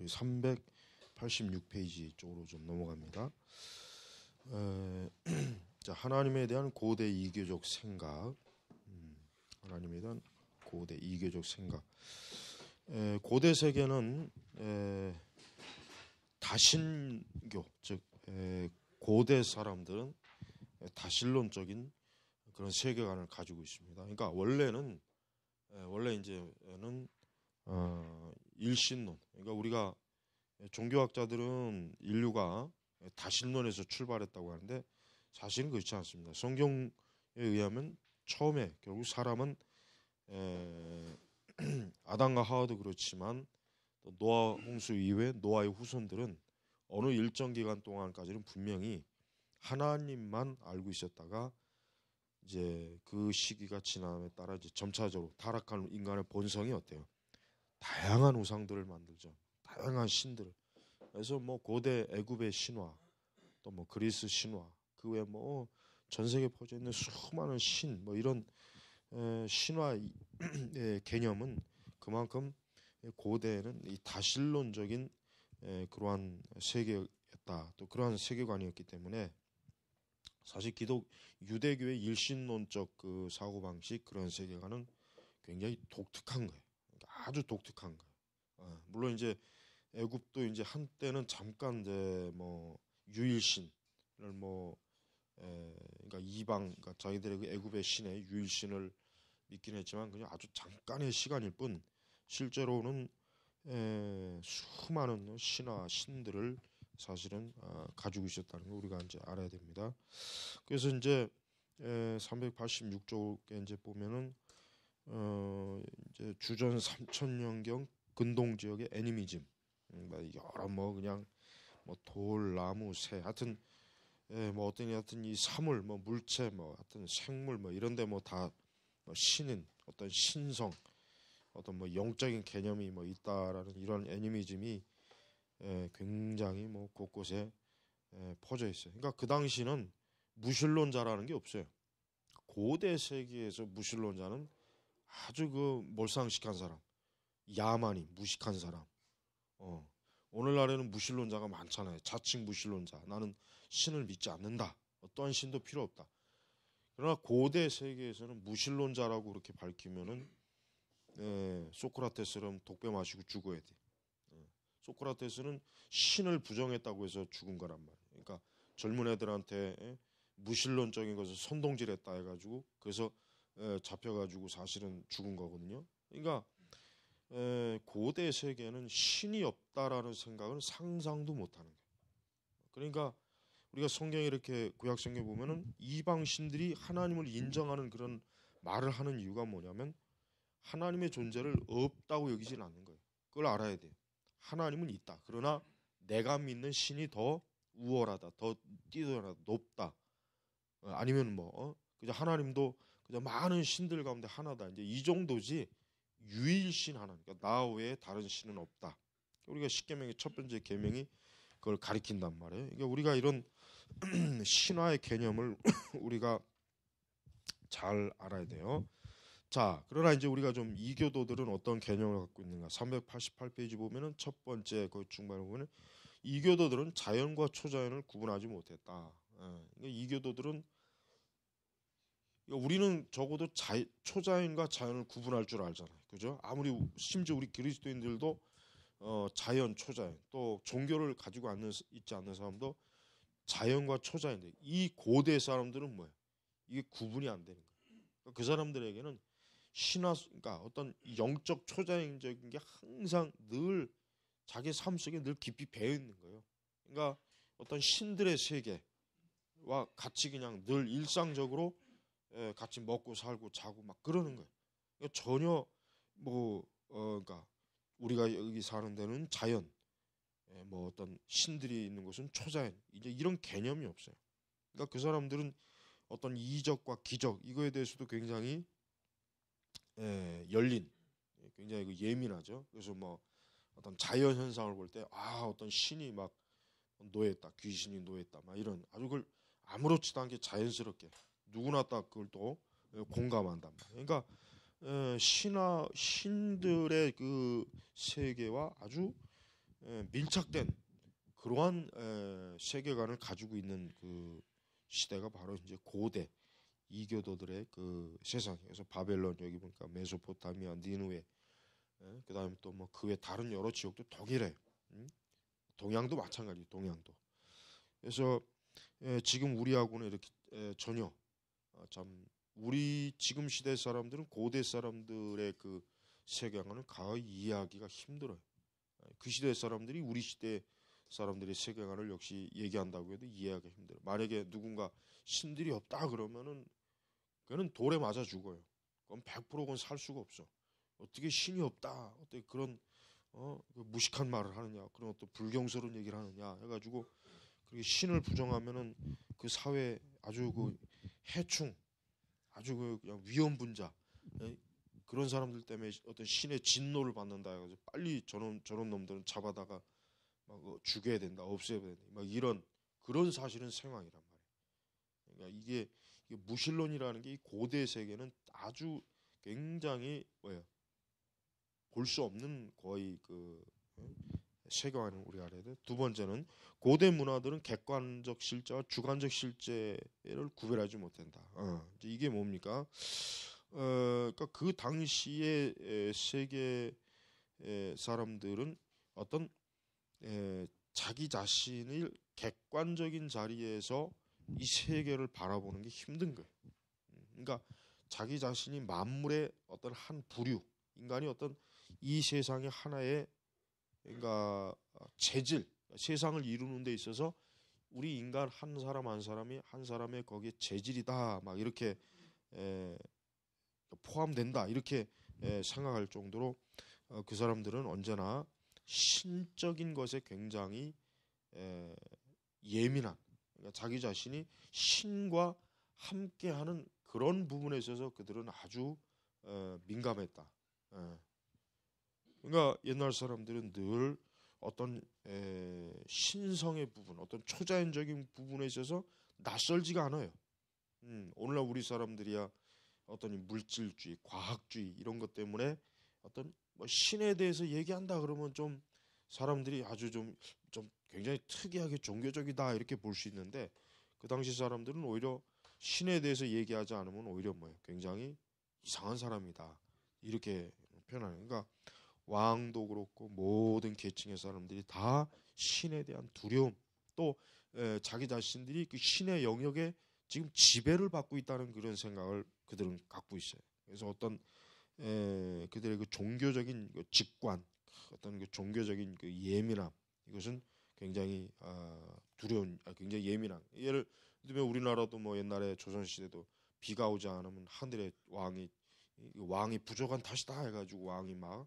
우리 386페이지 쪽으로 좀 넘어갑니다. 에, 자 하나님에 대한 고대 이교적 생각, 음, 하나님에 대한 고대 이교적 생각. 에, 고대 세계는 에, 다신교, 즉 고대 사람들은 다신론적인 그런 세계관을 가지고 있습니다. 그러니까 원래는 원래 이제는 어, 일신론. 그러니까 우리가 종교학자들은 인류가 다신론에서 출발했다고 하는데 사실은 그렇지 않습니다. 성경에 의하면 처음에 결국 사람은 에, 아담과 하와도 그렇지만 또 노아 홍수 이후에 노아의 후손들은 어느 일정 기간 동안까지는 분명히 하나님만 알고 있었다가 이제 그 시기가 지남에 따라 이제 점차적으로 타락하는 인간의 본성이 어때요? 다양한 우상들을 만들죠. 다양한 신들 그래서 뭐 고대 애굽의 신화, 또 뭐 그리스 신화, 그 외에 뭐 전 세계 에 퍼져 있는 수많은 신, 뭐 이런 신화의 개념은 그만큼 고대에는 이 다신론적인 그러한 세계였다. 또 그러한 세계관이었기 때문에 사실 기독 유대교의 일신론적 그 사고방식 그런 세계관은 굉장히 독특한 거예요. 아주 독특한 거예요. 아, 물론 이제 애굽도 이제 한때는 잠깐 이제 뭐 유일신을 뭐 에, 그러니까 이방 그러니까 자기들의 그 애굽의 신의 유일신을 믿긴 했지만 그냥 아주 잠깐의 시간일 뿐 실제로는 에, 수많은 신화 신들을 사실은 어, 가지고 있었다는 걸 우리가 이제 알아야 됩니다. 그래서 이제 에, 386쪽에 이제 보면은 어 이제 주전 3천년경 근동 지역의 애니미즘 음, 뭐 여러 뭐 그냥 뭐 돌, 나무, 새 하여튼 예, 뭐 어떤 하여튼 이 사물 뭐 물체 뭐 하여튼 생물 뭐 이런 데 뭐다뭐 신인 어떤 신성 어떤 뭐 영적인 개념이 뭐 있다라는 이런 애니미즘이 예, 굉장히 뭐 곳곳에 예, 퍼져 있어요. 그러니까 그 당시는 무신론자라는 게 없어요. 고대 세계에서 무신론자는 아주 그 몰상식한 사람, 야만이 무식한 사람. 어. 오늘날에는 무신론자가 많잖아요. 자칭 무신론자. 나는 신을 믿지 않는다. 어떤 신도 필요 없다. 그러나 고대 세계에서는 무신론자라고 그렇게 밝히면은 에, 예, 소크라테스는 독배 마시고 죽어야 돼. 예, 소크라테스는 신을 부정했다고 해서 죽은 거란 말이야. 그러니까 젊은 애들한테 에, 예, 무신론적인 것을 선동질했다 해가지고 그래서 잡혀가지고 사실은 죽은 거거든요. 그러니까 고대 세계에는 신이 없다라는 생각은 상상도 못하는 거예요. 그러니까 우리가 성경에 이렇게 구약 성경 보면은 이방 신들이 하나님을 인정하는 그런 말을 하는 이유가 뭐냐면 하나님의 존재를 없다고 여기지는 않는 거예요. 그걸 알아야 돼요. 하나님은 있다. 그러나 내가 믿는 신이 더 우월하다, 더 뛰어나다, 높다. 어, 아니면 뭐 어? 그저 하나님도 그냥 많은 신들 가운데 하나다. 이제 이 정도지 유일신 하나님. 그러니까 나 외에 다른 신은 없다. 우리가 십계명의 첫 번째 계명이 그걸 가리킨단 말이에요. 그러니까 우리가 이런 신화의 개념을 우리가 잘 알아야 돼요. 자, 그러나 이제 우리가 좀 이교도들은 어떤 개념을 갖고 있는가? 388페이지 보면은 첫 번째 그 중반에 보면 이교도들은 자연과 초자연을 구분하지 못했다. 예, 그러니까 이교도들은 우리는 적어도 자연, 초자연과 자연을 구분할 줄 알잖아요. 그죠? 아무리 심지어 우리 그리스도인들도 어, 자연, 초자연 또 종교를 가지고 않는, 있지 않는 사람도 자연과 초자연인데 이 고대 사람들은 뭐예요? 이게 구분이 안 되는 거예요. 그그 그러니까 사람들에게는 신화, 그러니까 어떤 영적 초자연적인 게 항상 늘 자기 삶 속에 늘 깊이 배어 있는 거예요. 그러니까 어떤 신들의 세계와 같이 그냥 늘 일상적으로 예, 같이 먹고 살고 자고 막 그러는 거예요. 그니까 전혀 뭐 어, 그러니까 우리가 여기 사는 데는 자연, 예, 뭐 어떤 신들이 있는 곳은 초자연 이제 이런 개념이 없어요. 그러니까 그 사람들은 어떤 이적과 기적 이거에 대해서도 굉장히 에, 예, 열린, 굉장히 그 예민하죠. 그래서 뭐 어떤 자연 현상을 볼 때아 어떤 신이 막노했다 귀신이 노했다막 이런 아주 그걸 아무렇지도 않게 자연스럽게 누구나 다 그걸 또 예, 공감한단 말이에요. 그러니까 예, 신화 신들의 그 세계와 아주 예, 밀착된 그러한 세계관을 가지고 있는 그 시대가 바로 이제 고대 이교도들의 그 세상에서 바벨론 여기 보니까 메소포타미아, 니누에 그다음에 또뭐 그 외 다른 여러 지역도 독일에 음? 동양도 마찬가지 동양도 그래서 지금 우리하고는 이렇게 전혀 어, 참 우리 지금 시대 사람들은 고대 사람들의 그 세계관을 가히 이해하기가 힘들어요. 그 시대 사람들이 우리 시대 사람들의 세계관을 역시 얘기한다고 해도 이해하기 힘들어요. 만약에 누군가 신들이 없다 그러면은 그는 돌에 맞아 죽어요. 그럼 100% 그건 살 수가 없어. 어떻게 신이 없다. 어떻게 그런 어, 그 무식한 말을 하느냐. 그런 어떤 불경스러운 얘기를 하느냐. 해가지고 그렇게 신을 부정하면은 그 사회 아주 그 해충 아주 그 그냥 위험 분자 음. 예? 그런 사람들 때문에 어떤 신의 진노를 받는다 해가지고 빨리 저런 저런 놈들은 잡아다가 막 어, 죽여야 된다 없애야 된다 막 이런 그런 사실은 생황이란 말이에요. 그러니까 이게, 이게 무신론이라는 게이 고대 세계는 아주 굉장히 뭐야 볼 수 없는 거의 그 예? 세계관을 우리가 알아야 돼. 두 번째는 고대 문화들은 객관적 실제와 주관적 실제를 구별하지 못한다. 어, 이게 뭡니까? 어, 그러니까 그 당시의 에, 세계 에, 사람들은 어떤 에, 자기 자신을 객관적인 자리에서 이 세계를 바라보는 게 힘든 거예요. 그러니까 자기 자신이 만물의 어떤 한 부류, 인간이 어떤 이 세상의 하나의 그러니까 어, 재질 세상을 이루는 데 있어서 우리 인간 한 사람 한 사람이 한 사람의 거기에 재질이다 막 이렇게 에, 포함된다 이렇게 에, 생각할 정도로 어, 그 사람들은 언제나 신적인 것에 굉장히 에, 예민한 그러니까 자기 자신이 신과 함께하는 그런 부분에 있어서 그들은 아주 어, 민감했다. 에. 어. 그러니까 옛날 사람들은 늘 어떤 에, 신성의 부분, 어떤 초자연적인 부분에 있어서 낯설지가 않아요. 음, 오늘날 우리 사람들이야 어떤 물질주의, 과학주의 이런 것 때문에 어떤 뭐 신에 대해서 얘기한다 그러면 좀 사람들이 아주 좀, 좀 굉장히 특이하게 종교적이다 이렇게 볼 수 있는데 그 당시 사람들은 오히려 신에 대해서 얘기하지 않으면 오히려 뭐예요? 굉장히 이상한 사람이다 이렇게 표현하는. 그러니까 왕도 그렇고 모든 계층의 사람들이 다 신에 대한 두려움 또 자기 자신들이 그 신의 영역에 지금 지배를 받고 있다는 그런 생각을 그들은 갖고 있어요. 그래서 어떤 에, 그들의 그 종교적인 그 직관, 어떤 그 종교적인 그 예민함 이것은 굉장히 아, 두려운, 아, 굉장히 예민한 예를 들면 우리나라도 뭐 옛날에 조선 시대도 비가 오지 않으면 하늘의 왕이 왕이 부족한 탓이다 해가지고 왕이 막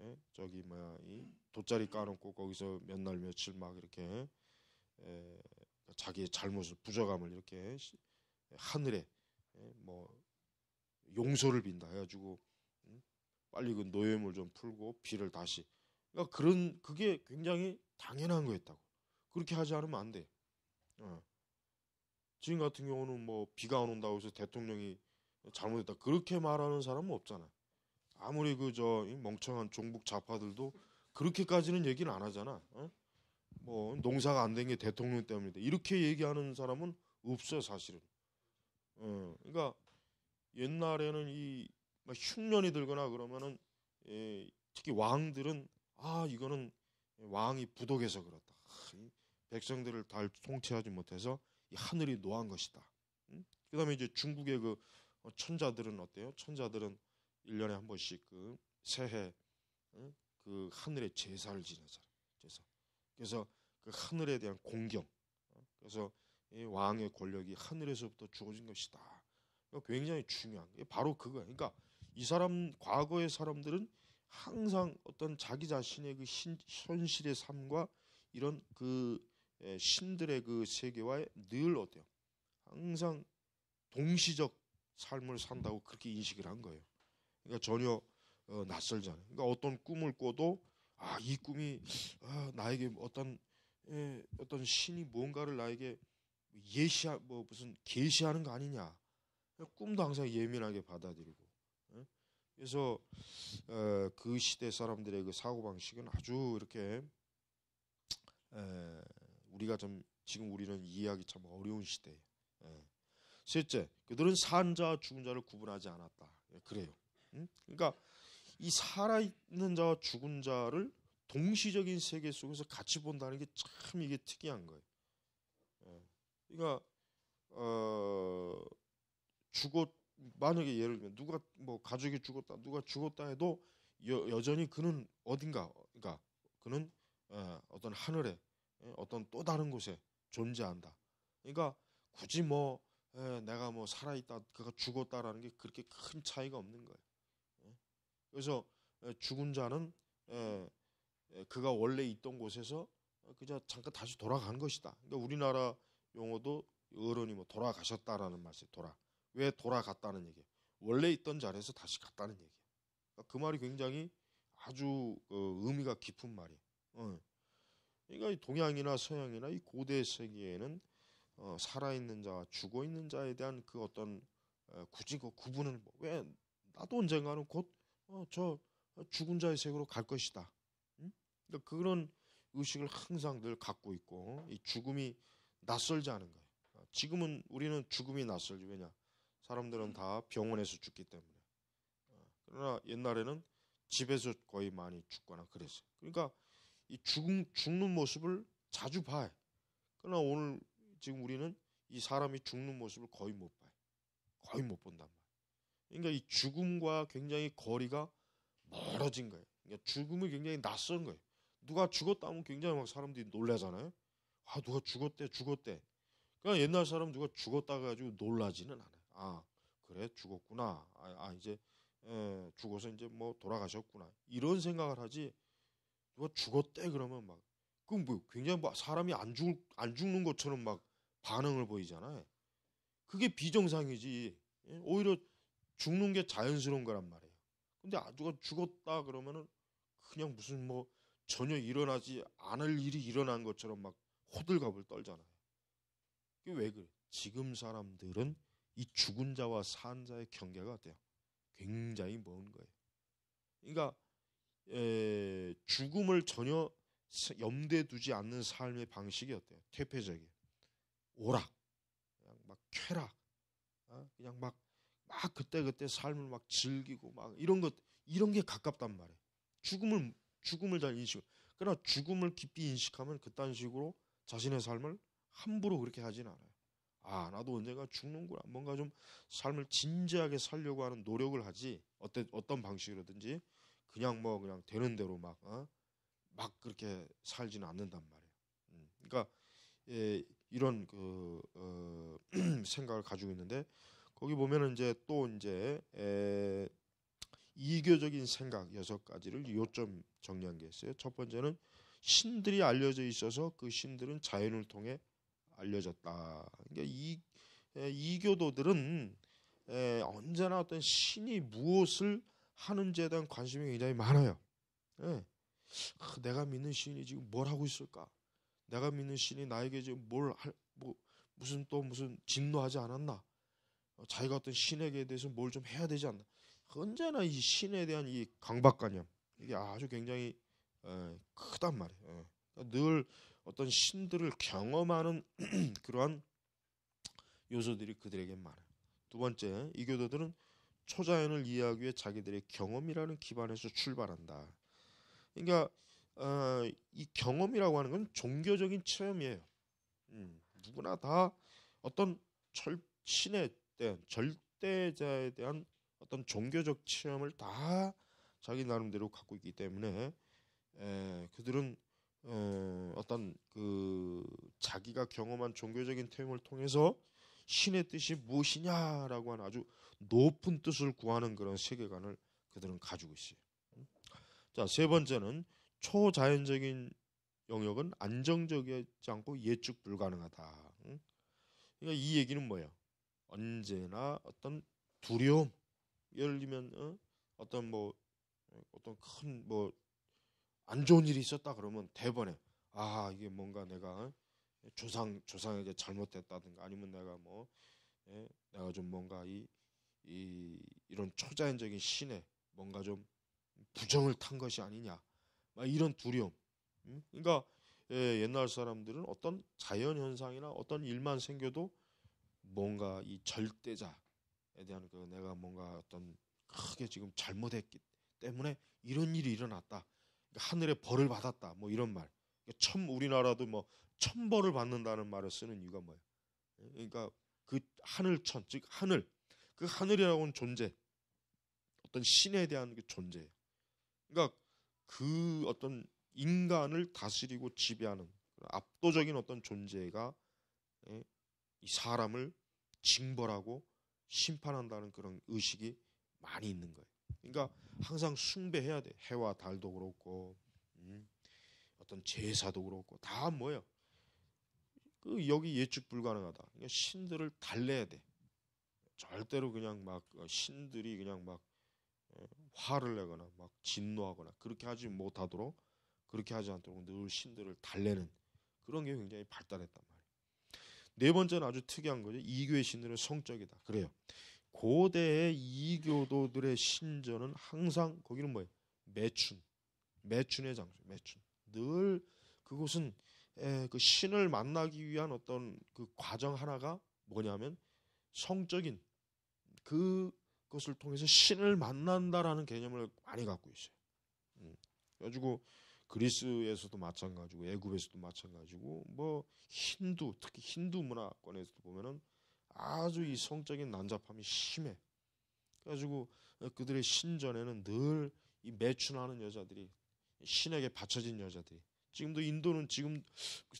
예? 저기 뭐야 이 돗자리 까놓고 거기서 몇 날 며칠 막 이렇게 예, 자기의 잘못을 부정함을 이렇게 예, 하늘에 예, 뭐 용서를 빈다 해가지고 음? 빨리 그 노예물 좀 풀고 비를 다시 그러니까 그런 그게 굉장히 당연한 거였다고 그렇게 하지 않으면 안 돼. 어. 지금 같은 경우는 뭐 비가 안 온다고 해서 대통령이 잘못했다 그렇게 말하는 사람은 없잖아. 아무리 그저 멍청한 종북 좌파들도 그렇게까지는 얘기는안 하잖아. 어? 뭐 농사가 안 된 게 대통령 때문이다. 이렇게 얘기하는 사람은 없어 사실은. 어, 그러니까 옛날에는 이 흉년이 들거나 그러면은 에, 예, 특히 왕들은 아 이거는 왕이 부덕해서 그렇다. 아, 백성들을 다 통치하지 못해서 하늘이 노한 것이다. 응? 음? 그다음에 이제 중국의 그 천자들은 어때요? 천자들은 1년에 한 번씩 그 새해 그하늘에 제사를 지내는 사람. 제사. 그래서 그 하늘에 대한 공경. 그래서 이 왕의 권력이 하늘에서부터 주어진 것이다. 굉장히 중요한 게 바로 그거야. 그러니까 이 사람 과거의 사람들은 항상 어떤 자기 자신의 그 신, 현실의 삶과 이런 그 예, 신들의 그 세계와에 늘 어때요? 항상 동시적 삶을 산다고 그렇게 인식을 한 거예요. 그러니까 전혀 어, 낯설잖아요. 그러니까 어떤 꿈을 꿔도 아이 꿈이 아, 나에게 어떤 에, 예, 어떤 신이 뭔가를 나에게 예시 뭐 무슨 계시하는 거 아니냐. 꿈도 항상 예민하게 받아들이고. 에? 예? 그래서 에, 어, 그 시대 사람들의 그 사고 방식은 아주 이렇게 에, 우리가 좀 지금 우리는 이해하기 참 어려운 시대예요. 예. 셋째, 그들은 산자 죽은 자를 구분하지 않았다. 그래요. 응? 그러니까 이 살아있는 자와 죽은 자를 동시적인 세계 속에서 같이 본다는 게 참 이게 특이한 거예요. 예. 그러니까 어, 죽었 만약에 예를 들면 누가 뭐 가족이 죽었다 누가 죽었다 해도 여, 여전히 그는 어딘가 그러니까 그는 어, 어떤 하늘에 예, 어떤 또 다른 곳에 존재한다. 그러니까 굳이 뭐 에, 예, 내가 뭐 살아있다 그가 죽었다라는 게 그렇게 큰 차이가 없는 거예요. 그래서 어, 죽은 자는 어, 어, 그가 원래 있던 곳에서 그저 잠깐 다시 돌아간 것이다. 그러니까 우리나라 용어도 어른이 뭐 돌아가셨다라는 말이 돌아. 왜 돌아갔다는 얘기? 원래 있던 자리에서 다시 갔다는 얘기. 그러니까 그 말이 굉장히 아주 그 의미가 깊은 말이에요. 어. 그러니까 동양이나 서양이나 이 고대 세계에는 어, 살아있는 자와 죽어 있는 자에 대한 그 어떤 어, 굳이 그 구분을 뭐, 왜 나도 언젠가는 곧 어, 저 죽은 자의 세계로 갈 것이다. 응? 그 그런 의식을 항상 늘 갖고 있고 이 죽음이 낯설지 않은 거예요. 아, 지금은 우리는 죽음이 낯설지 왜냐? 사람들은 다 병원에서 죽기 때문에. 아, 그러나 옛날에는 집에서 거의 많이 죽거나 그랬어요. 그러니까 이 죽음, 죽는 모습을 자주 봐요. 그러나 오늘 지금 우리는 이 사람이 죽는 모습을 거의 못 봐요. 거의 못 본단 말이에요. 그러니까 이 죽음과 굉장히 거리가 멀어진 거예요. 그러니까 죽음이 굉장히 낯선 거예요. 누가 죽었다 면 굉장히 막 사람들이 놀라잖아요. 아 누가 죽었대 죽었대. 그러니까 옛날 사람 누가 죽었다 가지고 놀라지는 않아요. 아 그래 죽었구나. 아, 아 이제 에, 죽어서 이제 뭐 돌아가셨구나. 이런 생각을 하지 누가 죽었대 그러면 막 그럼 뭐 굉장히 뭐 사람이 안 죽을 안 죽는 것처럼 막 반응을 보이잖아요. 그게 비정상이지. 예? 오히려 죽는 게 자연스러운 거란 말이에요. 근데 아주가 죽었다 그러면은 그냥 무슨 뭐 전혀 일어나지 않을 일이 일어난 것처럼 막 호들갑을 떨잖아요. 그게 왜 그래? 지금 사람들은 이 죽은 자와 산 자의 경계가 어때요? 굉장히 먼 거예요. 그러니까 에, 죽음을 전혀 염두에 두지 않는 삶의 방식이 어때요? 퇴폐적이에요. 오락, 그냥 막 쾌락, 어? 그냥 막막 그때그때 삶을 막 즐기고 막 이런 것 이런 게 가깝단 말이에요. 죽음을 죽음을 잘 인식. 그러나 죽음을 깊이 인식하면 그딴 식으로 자신의 삶을 함부로 그렇게 하진 않아요. 아, 나도 언젠가 죽는구나. 뭔가 좀 삶을 진지하게 살려고 하는 노력을 하지. 어때, 어떤 방식이라든지 그냥 뭐 그냥 되는 대로 막, 어? 막 그렇게 살지는 않는단 말이에요. 음, 그러니까 예, 이런 그 어, 생각을 가지고 있는데 거기 보면은 이제 또 이제 에, 이교적인 생각 여섯 가지를 요점 정리한 게 있어요. 첫 번째는 신들이 알려져 있어서 그 신들은 자연을 통해 알려졌다. 그러니까 이 에, 이교도들은 에, 언제나 어떤 신이 무엇을 하는지에 대한 관심이 굉장히 많아요. 예. 아, 내가 믿는 신이 지금 뭘 하고 있을까? 내가 믿는 신이 나에게 지금 뭘 할, 뭐, 무슨 또 무슨 진노하지 않았나? 어, 자기가 어떤 신에게 대해서 뭘 좀 해야 되지 않나. 언제나 이 신에 대한 이 강박관념 이게 아주 굉장히 에, 어, 크단 말이에요. 에. 어. 그러니까 늘 어떤 신들을 경험하는 그러한 요소들이 그들에게 많아요. 두 번째, 이교도들은 초자연을 이해하기 위해 자기들의 경험이라는 기반에서 출발한다. 그러니까 어, 이 경험이라고 하는 건 종교적인 체험이에요. 음, 누구나 다 어떤 철, 신의 대한 절대자에 대한 어떤 종교적 체험을 다 자기 나름대로 갖고 있기 때문에 에, 그들은 에, 어떤 그 자기가 경험한 종교적인 태움을 통해서 신의 뜻이 무엇이냐라고 하는 아주 높은 뜻을 구하는 그런 세계관을 그들은 가지고 있어요. 음? 자, 세 번째는 초자연적인 영역은 안정적이지 않고 예측 불가능하다. 음? 그러니까 이 얘기는 뭐예요? 언제나 어떤 두려움 예를 들면 어? 어떤 뭐 어떤 큰 뭐 안 좋은 일이 있었다 그러면 대번에 아 이게 뭔가 내가 어? 조상 조상에게 잘못됐다든가 아니면 내가 뭐 예, 내가 좀 뭔가 이, 이 이런 초자연적인 신에 뭔가 좀 부정을 탄 것이 아니냐 막 이런 두려움 음? 그러니까 예, 옛날 사람들은 어떤 자연 현상이나 어떤 일만 생겨도 뭔가 이 절대자에 대한 그 내가 뭔가 어떤 크게 지금 잘못했기 때문에 이런 일이 일어났다. 그러니까 하늘의 벌을 받았다. 뭐 이런 말. 그러니까 첨 우리나라도 뭐 천벌을 받는다는 말을 쓰는 이유가 뭐예요? 그러니까 그 하늘천 즉 하늘 그 하늘이라고는 존재 어떤 신에 대한 그 존재. 그러니까 그 어떤 인간을 다스리고 지배하는 압도적인 어떤 존재가 예, 이 사람을 징벌하고 심판한다는 그런 의식이 많이 있는 거예요. 그러니까 항상 숭배해야 돼. 해와 달도 그렇고 음, 어떤 제사도 그렇고 다 뭐예요? 그 여기 예측 불가능하다. 그러니까 신들을 달래야 돼. 절대로 그냥 막 어, 신들이 그냥 막 어, 화를 내거나 막 진노하거나 그렇게 하지 못하도록 그렇게 하지 않도록 늘 신들을 달래는 그런 게 굉장히 발달했다. 네 번째는 아주 특이한 거죠. 이교의 신들은 성적이다. 그래요. 고대의 이교도들의 신전은 항상 거기는 뭐예요? 매춘, 매춘의 장소, 매춘. 늘 그곳은 에, 그 신을 만나기 위한 어떤 그 과정 하나가 뭐냐면 성적인 그 것을 통해서 신을 만난다라는 개념을 많이 갖고 있어요. 음. 그래가지고 그리스에서도 마찬가지고 애굽에서도 마찬가지고 뭐 힌두 특히 힌두 문화권에서도 보면은 아주 이 성적인 난잡함이 심해. 그래가지고 그들의 신전에는 늘 이 매춘하는 여자들이 신에게 바쳐진 여자들이 지금도 인도는 지금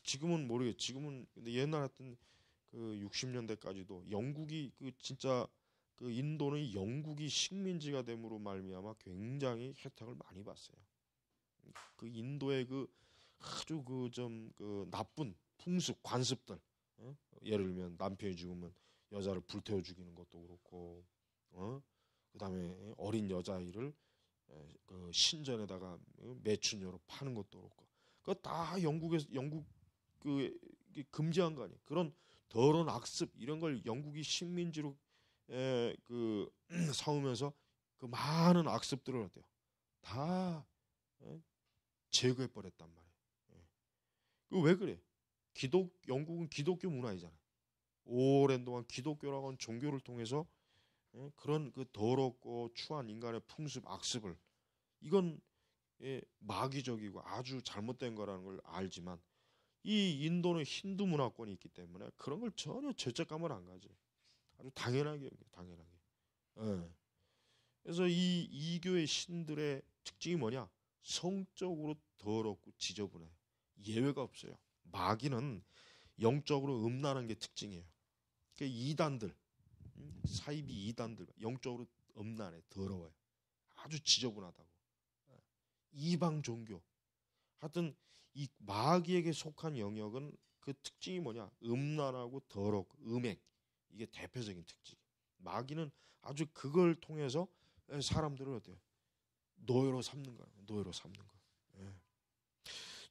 지금은 모르겠 지금은 근데 옛날 같은 그 60년대까지도 영국이 그 진짜 그 인도는 영국이 식민지가 됨으로 말미암아 굉장히 혜택을 많이 봤어요. 그 인도의 그 아주 그 좀그 그 나쁜 풍습 관습들 어? 예를 들면 남편이 죽으면 여자를 불태워 죽이는 것도 그렇고 어? 그다음에 어린 여자아이를 그 신전에다가 매춘녀로 파는 것도 그렇고 그다 영국에 서 영국 그 금지한 거 아니에요 그런 더러운 악습 이런 걸 영국이 식민지로 에, 그사으면서그 많은 악습들을 어때요 다 에? 제거해 버렸단 말이에요. 예. 그왜 그래? 기독 영국은 기독교 문화이잖아. 요 오랜 동안 기독교라고 하는 종교를 통해서 예, 그런 그 더럽고 추한 인간의 풍습 악습을 이건 예, 마귀적이고 아주 잘못된 거라는 걸 알지만 이 인도는 힌두 문화권이 있기 때문에 그런 걸 전혀 죄책감을 안 가지. 아주 당연하게 당연하게. 예. 그래서 이 이교의 신들의 특징이 뭐냐? 성적으로 더럽고 지저분해요. 예외가 없어요. 마귀는 영적으로 음란한 게 특징이에요. 그까 그러니까 이단들 음, 사이비 이단들 영적으로 음란해 더러워요. 아주 지저분하다고. 예. 이방 종교. 하여튼 이 마귀에게 속한 영역은 그 특징이 뭐냐? 음란하고 더럽, 음액. 이게 대표적인 특징. 마귀는 아주 그걸 통해서 예, 사람들을 어때요? 노예로 삼는 거예요. 노예로 삼는 거. 예.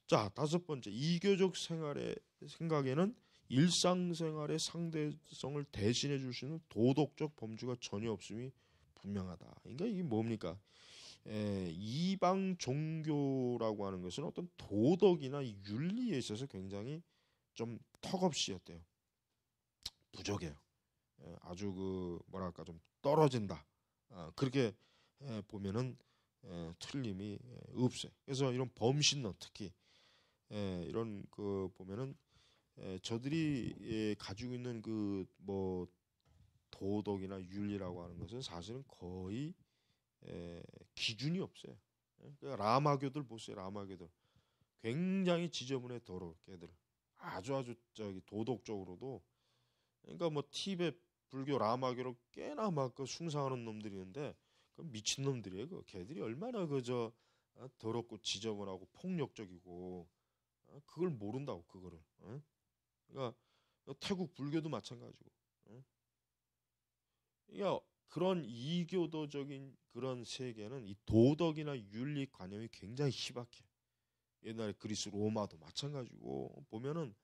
자 다섯 번째 이교적 생활의 생각에는 일상생활의 상대성을 대신해 줄수 있는 도덕적 범주가 전혀 없음이 분명하다. 그러니까 이게 뭡니까? 에, 예, 이방 종교라고 하는 것은 어떤 도덕이나 윤리에 있어서 굉장히 좀 턱없이였대요. 부족해요. 에, 예, 아주 그 뭐랄까 좀 떨어진다. 아, 그렇게 에, 예, 보면은 에, 예, 틀림이 예, 없어요. 그래서 이런 범신론 어, 특히 에, 예, 이런 그 보면은 에, 저들이 에, 가지고 있는 그 뭐 도덕이나 윤리라고 하는 것은 사실은 거의 에, 기준이 없어요. 그러니까 라마교들 보세요. 라마교들 굉장히 지저분해 더럽게 애들 아주 아주 저기 도덕적으로도 그러니까 뭐 티벳 불교 라마교로 꽤나 막그 숭상하는 놈들이는데 있그 미친 놈들이에요. 그 걔들이 얼마나 그저 어, 더럽고 지저분하고 폭력적이고 어, 그걸 모른다고 그거를. 어? 그러니까 태국 불교도 마찬가지고. 그러니까 그런 이교도적인 그런 세계는 이 도덕이나 윤리 관념이 굉장히 희박해. 옛날에 그리스 로마도 마찬가지고 보면은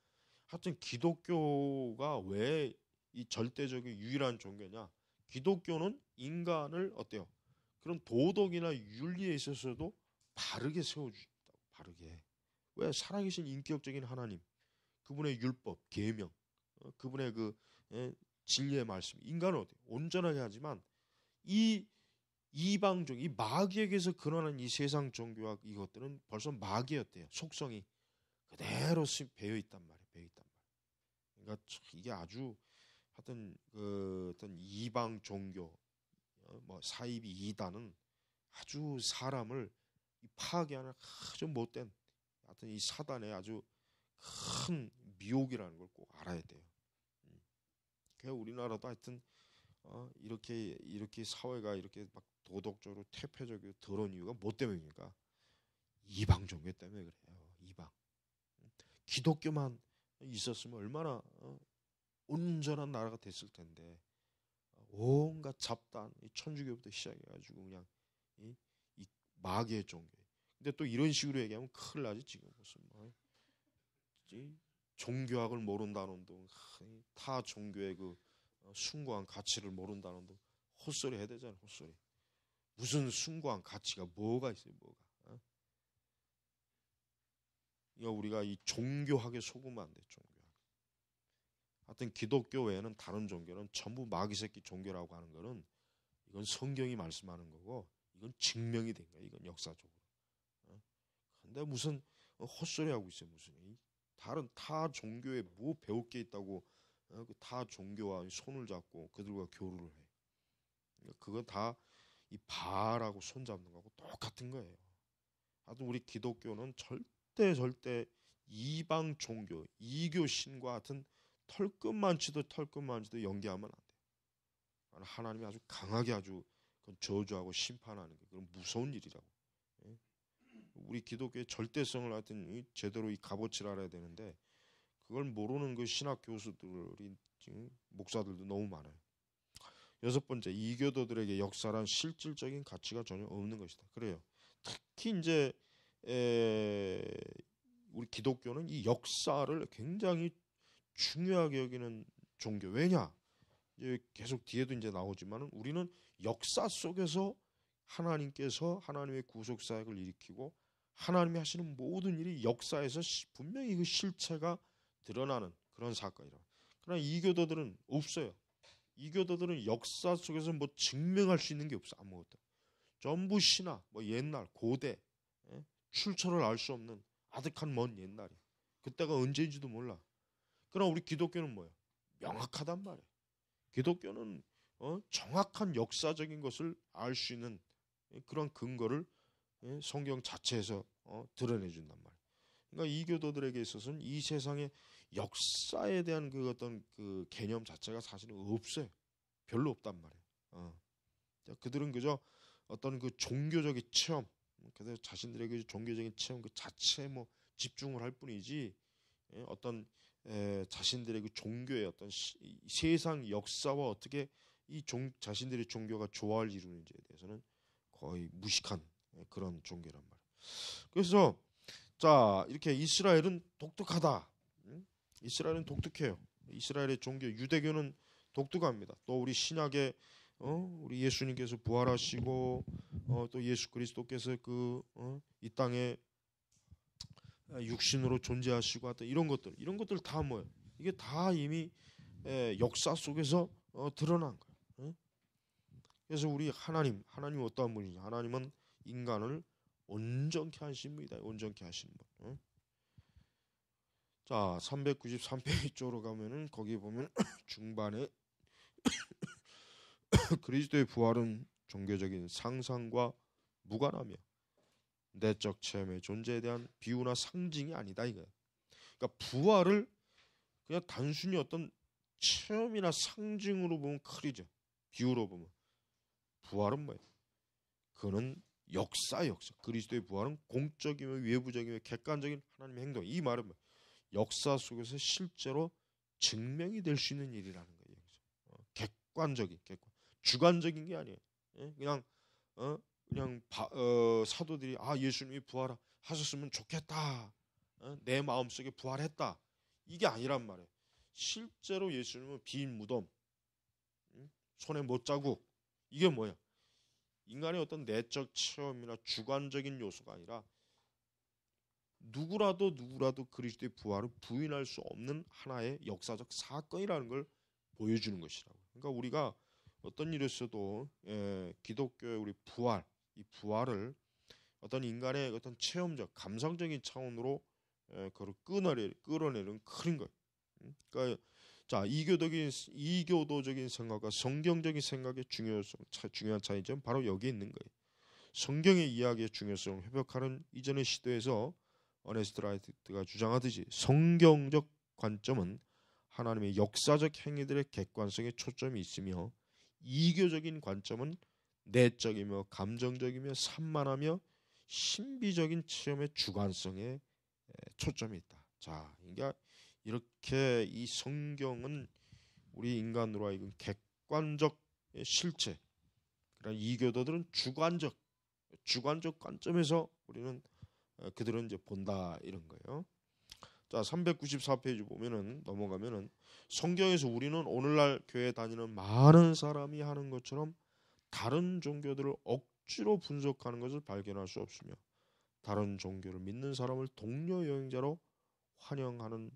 하여튼 기독교가 왜 이 절대적인 유일한 종교냐? 기독교는 인간을 어때요? 그럼 도덕이나 윤리에 있어서도 바르게 세워주신다. 바르게. 왜 살아계신 인격적인 하나님, 그분의 율법, 계명, 어, 그분의 그 예, 진리의 말씀, 인간은 어디 온전하게 하지만 이 이방종, 이 마귀에게서 근원한 이 세상 종교와 이것들은 벌써 마귀였대요. 속성이 그대로 배어 있단 말이에요. 배어 있단 말이에요. 그러니까 이게 아주 하여튼 그 어떤 이방 종교 뭐 사입 이단은 아주 사람을 파괴하는 아주 못된 하여튼 이 사단의 아주 큰 미혹이라는 걸 꼭 알아야 돼요. 그 우리나라도 하여튼 어, 이렇게 이렇게 사회가 이렇게 막 도덕적으로 퇴폐적이고 더러운 이유가 뭐 때문입니까? 이방 종교 때문에 그래요. 이방 음. 기독교만 있었으면 얼마나 어, 온전한 나라가 됐을 텐데 온갖 잡단 천주교부터 시작해가지고 그냥 이, 이 마귀의 종교. 근데 또 이런 식으로 얘기하면 큰일 나지 지금 무슨 뭐. 종교학을 모른다는 둥, 타 종교의 그 어, 숭고한 가치를 모른다는 둥 헛소리 해야 되잖아요 헛소리. 무슨 숭고한 가치가 뭐가 있어요 뭐가. 어? 이거 우리가 이 종교학에 속으면 안 돼. 종교. 하여튼 기독교 외에는 다른 종교는 전부 마귀 새끼 종교라고 하는 거는 이건 성경이 말씀하는 거고 이건 증명이 된 거야. 이건 역사적으로. 어? 근데 무슨 헛소리 하고 있어요. 무슨 다른 타 종교에 뭐 배울 게 있다고 어? 그 타 종교와 손을 잡고 그들과 교류를 해. 그러니까 그거 다 이 바라고 손 잡는 거하고 똑같은 거예요. 하여튼 우리 기독교는 절대 절대 이방 종교, 이교 신과 같은 털끝만치도 털끝만치도 연기하면 안 돼요. 하나님이 아주 강하게 아주 저주하고 심판하는 거 그런 무서운 일이라고. 예? 우리 기독교의 절대성을 하여튼 제대로 이 값어치를 알아야 되는데 그걸 모르는 그 신학 교수들이 지금 목사들도 너무 많아요. 여섯 번째 이교도들에게 역사란 실질적인 가치가 전혀 없는 것이다. 그래요. 특히 이제 에, 우리 기독교는 이 역사를 굉장히 중요하게 여기는 종교. 왜냐? 이제 계속 뒤에도 이제 나오지만은 우리는 역사 속에서 하나님께서 하나님의 구속 사역을 일으키고 하나님이 하시는 모든 일이 역사에서 분명히 그 실체가 드러나는 그런 사건이라. 그러나 이교도들은 없어요. 이교도들은 역사 속에서 뭐 증명할 수 있는 게 없어 아무것도. 전부 신화, 뭐 옛날 고대 예? 출처를 알 수 없는 아득한 먼옛날이 그때가 언제인지도 몰라. 그러나 우리 기독교는 뭐야? 명확하단 말이에요. 기독교는 어, 정확한 역사적인 것을 알 수 있는 예, 그런 근거를 예, 성경 자체에서 어, 드러내 준단 말이에요. 그러니까 이교도들에게 있어서는 이 세상의 역사에 대한 그 어떤 그 개념 자체가 사실은 없어요. 별로 없단 말이에요. 어. 그들은 그저 어떤 그 종교적인 체험, 그래서 자신들에게 종교적인 체험 그 자체에 뭐 집중을 할 뿐이지 예, 어떤 에, 자신들의 그 종교의 어떤 시, 세상 역사와 어떻게 이 종, 자신들의 종교가 조화를 이루는지에 대해서는 거의 무식한 그런 종교란 말이에요. 그래서 자 이렇게 이스라엘은 독특하다. 응? 음? 이스라엘은 독특해요. 이스라엘의 종교 유대교는 독특합니다. 또 우리 신약에 어? 우리 예수님께서 부활하시고 어? 또 예수 그리스도께서 그이 어? 땅에 아, 육신으로 존재하시고 하던 이런 것들 이런 것들 다 뭐예요? 이게 다 이미 역사 속에서 어, 드러난 거예요. 그래서 우리 하나님 하나님 어떠한 분이냐? 하나님은 인간을 온전케 하십니다. 온전케 하시는 분. 자, 393페이지 쪽으로 가면은 거기 보면 중반에 그리스도의 부활은 종교적인 상상과 무관하며 내적 체험의 존재에 대한 비유나 상징이 아니다 이거예요. 그러니까 부활을 그냥 단순히 어떤 체험이나 상징으로 보면 크리죠. 비유로 보면 부활은 뭐예요? 그는 역사 역사. 그리스도의 부활은 공적이며 외부적이며 객관적인 하나님의 행동. 이 말은 뭐예요? 역사 속에서 실제로 증명이 될 수 있는 일이라는 거예요. 어, 객관적인 객관. 주관적인 게 아니에요. 예? 그냥 어? 그냥 바, 어, 사도들이 아 예수님이 부활 하셨으면 좋겠다. 어? 내 마음속에 부활했다. 이게 아니란 말이에요. 실제로 예수님은 빈 무덤, 음, 손에 못 자국 이게 뭐야? 인간의 어떤 내적 체험이나 주관적인 요소가 아니라 누구라도 누구라도 그리스도의 부활을 부인할 수 없는 하나의 역사적 사건이라는 걸 보여주는 것이라고. 그러니까 우리가 어떤 일에서도 예, 기독교의 우리 부활 이 부활을 어떤 인간의 어떤 체험적 감성적인 차원으로 그걸 끊어내 끌어내는 큰인 거예요. 음? 그러니까 자 이교적인 이교도적인 생각과 성경적인 생각의 중요성 차, 중요한 차이점 바로 여기 있는 거예요. 성경의 이야기의 중요성을 회복하는 이전의 시도에서 어네스트라이트가 주장하듯이 성경적 관점은 하나님의 역사적 행위들의 객관성에 초점이 있으며 이교적인 관점은 내적이며 감정적이며 산만하며 신비적인 체험의 주관성에 초점이 있다. 자, 그러니까 이렇게 이 성경은 우리 인간으로 하여금 객관적 실체, 그런 이교도들은 주관적, 주관적 관점에서 우리는 그들은 이제 본다 이런 거예요. 자, 394페이지 보면은 넘어가면은 성경에서 우리는 오늘날 교회 다니는 많은 사람이 하는 것처럼 다른 종교들을 억지로 분석하는 것을 발견할 수 없으며 다른 종교를 믿는 사람을 동료 여행자로 환영하는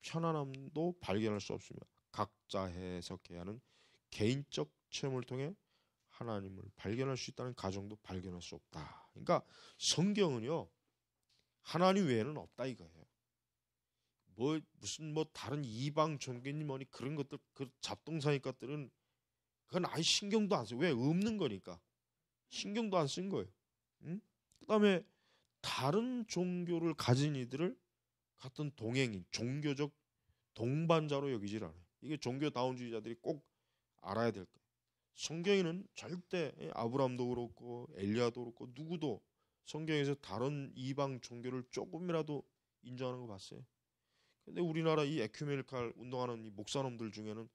편안함도 발견할 수 없으며 각자 해석해야 하는 개인적 체험을 통해 하나님을 발견할 수 있다는 가정도 발견할 수 없다. 그러니까 성경은요 하나님 외에는 없다 이거예요. 뭐 무슨 뭐 다른 이방 종교님 뭐니 그런 것들 그잡동사니것들은 그건 아예 신경도 안 써요. 왜? 없는 거니까. 신경도 안 쓴 거예요. 응? 그다음에 다른 종교를 가진 이들을 같은 동행인 종교적 동반자로 여기질 않아요. 이게 종교다운주의자들이 꼭 알아야 될 거예요. 성경에는 절대 아브라함도 그렇고 엘리아도 그렇고 누구도 성경에서 다른 이방 종교를 조금이라도 인정하는 거 봤어요. 근데 우리나라 이 에큐메니칼 운동하는 이 목사놈들 중에는